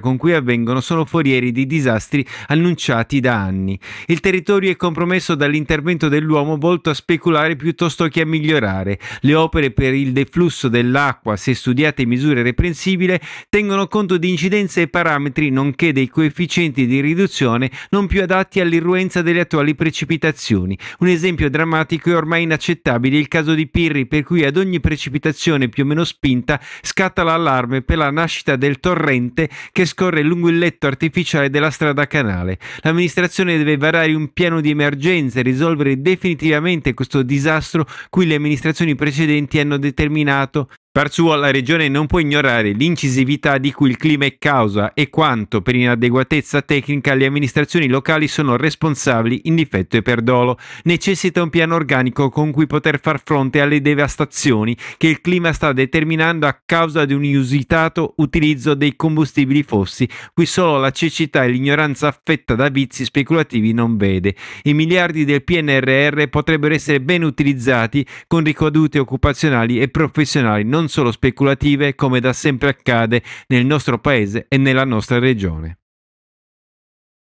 con cui avvengono sono forieri di disastri annunciati da anni. Il territorio è compromesso dall'intervento dell'uomo volto a speculare piuttosto che a migliorare. Le opere per il deflusso dell'acqua, se studiate in misure reprensibile, tengono conto di incidenze e parametri nonché dei coefficienti di riduzione non più adatti all'irruenza delle attuali precipitazioni. Un esempio drammatico e ormai inaccettabile è il caso di Pirri, per cui ad ogni precipitazione più o meno spinta scatta l'allarme per la nascita del torrente che scorre lungo il letto artificiale della strada canale. L'amministrazione deve varare un piano di emergenza e risolvere definitivamente questo disastro cui le amministrazioni precedenti hanno determinato Par suo la Regione non può ignorare l'incisività di cui il clima è causa e quanto per inadeguatezza tecnica le amministrazioni locali sono responsabili in difetto e perdolo. Necessita un piano organico con cui poter far fronte alle devastazioni che il clima sta determinando a causa di un inusitato utilizzo dei combustibili fossi, cui solo la cecità e l'ignoranza affetta da vizi speculativi non vede. I miliardi del PNRR potrebbero essere ben utilizzati con ricadute occupazionali e professionali non non solo speculative come da sempre accade nel nostro paese e nella nostra regione.